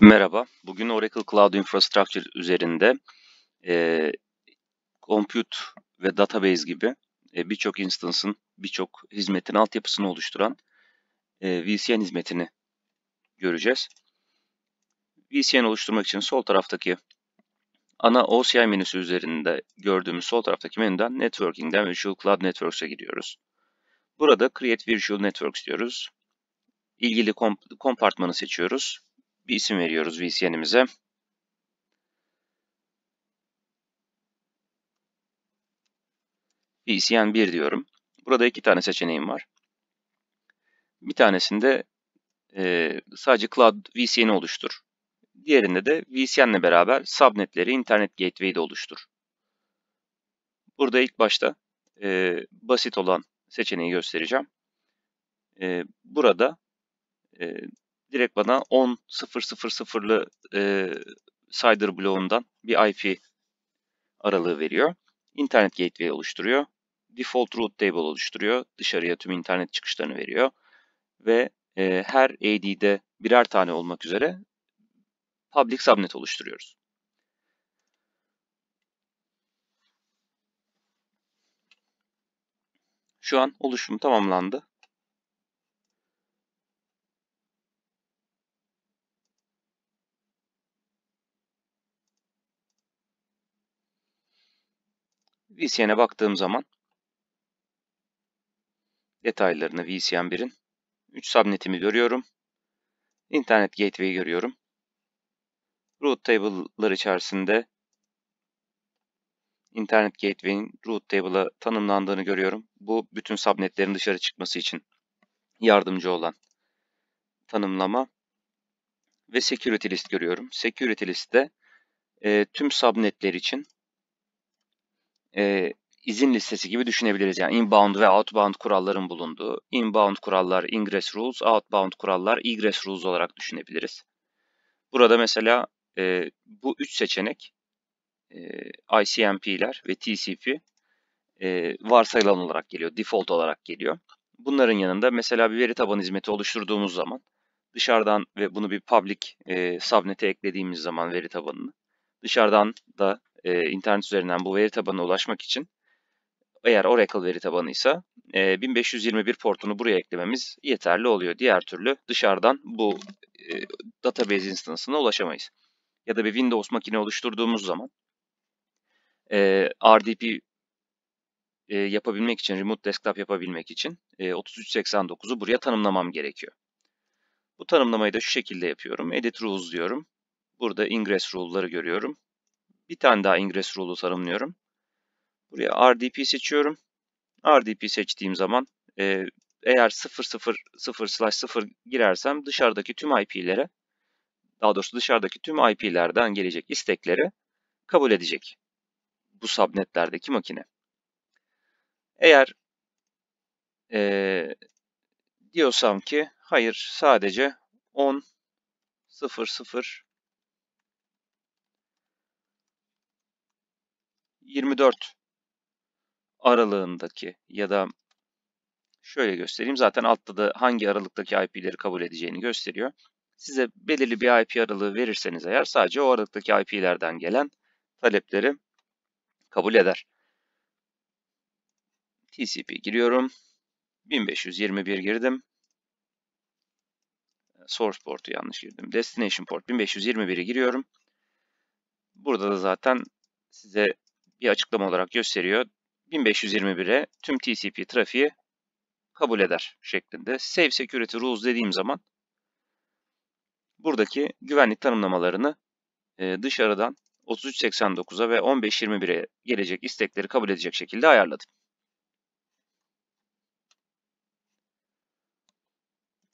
Merhaba, bugün Oracle Cloud Infrastructure üzerinde e, compute ve database gibi e, birçok instance'ın, birçok hizmetin altyapısını oluşturan e, VCN hizmetini göreceğiz. VCN oluşturmak için sol taraftaki ana OCI menüsü üzerinde gördüğümüz sol taraftaki menüden Networking'den Virtual Cloud Networks'e gidiyoruz. Burada Create Virtual Networks diyoruz. İlgili kompartmanı seçiyoruz bir isim veriyoruz VCN'imize. VCN 1 diyorum. Burada iki tane seçeneğim var. Bir tanesinde e, sadece Cloud VCN'i oluştur. Diğerinde de VCN'le beraber subnetleri internet gateway'de oluştur. Burada ilk başta e, basit olan seçeneği göstereceğim. E, burada e, direkt bana 10.0.0.0'lı e, Cider bloğundan bir IP aralığı veriyor. Internet gateway oluşturuyor. Default route table oluşturuyor. Dışarıya tüm internet çıkışlarını veriyor. Ve e, her AD'de birer tane olmak üzere public subnet oluşturuyoruz. Şu an oluşum tamamlandı. VCN'e baktığım zaman detaylarını VCN 1'in 3 subnetimi görüyorum. İnternet gateway'i görüyorum. Root table'lar içerisinde internet gateway'in root table'a tanımlandığını görüyorum. Bu bütün subnetlerin dışarı çıkması için yardımcı olan tanımlama ve security list görüyorum. Security list'te e, tüm subnetler için e, izin listesi gibi düşünebiliriz. Yani inbound ve outbound kuralların bulunduğu, inbound kurallar ingress rules, outbound kurallar egress rules olarak düşünebiliriz. Burada mesela e, bu üç seçenek e, ICMP'ler ve TCP e, varsayılan olarak geliyor, default olarak geliyor. Bunların yanında mesela bir veri taban hizmeti oluşturduğumuz zaman dışarıdan ve bunu bir public e, subnet'e eklediğimiz zaman veri tabanını dışarıdan da e, internet üzerinden bu veri tabanına ulaşmak için eğer Oracle veri tabanıysa e, 1521 portunu buraya eklememiz yeterli oluyor. Diğer türlü dışarıdan bu e, database instance'ına ulaşamayız. Ya da bir Windows makine oluşturduğumuz zaman e, RDP e, yapabilmek için, remote desktop yapabilmek için e, 3389'u buraya tanımlamam gerekiyor. Bu tanımlamayı da şu şekilde yapıyorum. Edit Rules diyorum. Burada ingress rule'ları görüyorum bir tane daha ingress rule'u tanımlıyorum. Buraya RDP seçiyorum. RDP seçtiğim zaman e, eğer 0.0.0/0 girersem dışarıdaki tüm IP'lere daha doğrusu dışarıdaki tüm IP'lerden gelecek istekleri kabul edecek. Bu subnetlerdeki makine. Eğer e, diyorsam ki hayır sadece 10 0 0 24 aralığındaki ya da şöyle göstereyim. Zaten altta da hangi aralıktaki IP'leri kabul edeceğini gösteriyor. Size belirli bir IP aralığı verirseniz eğer sadece o aralıktaki IP'lerden gelen talepleri kabul eder. TCP giriyorum. 1521 girdim. Source portu yanlış girdim. Destination port 1521'i giriyorum. Burada da zaten size bir açıklama olarak gösteriyor. 1521'e tüm TCP trafiği kabul eder şeklinde. Save Security Rules dediğim zaman buradaki güvenlik tanımlamalarını e, dışarıdan 3389'a ve 1521'e gelecek istekleri kabul edecek şekilde ayarladım.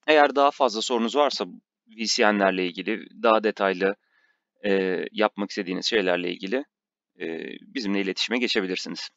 Eğer daha fazla sorunuz varsa VCN'lerle ilgili, daha detaylı e, yapmak istediğiniz şeylerle ilgili bizimle iletişime geçebilirsiniz.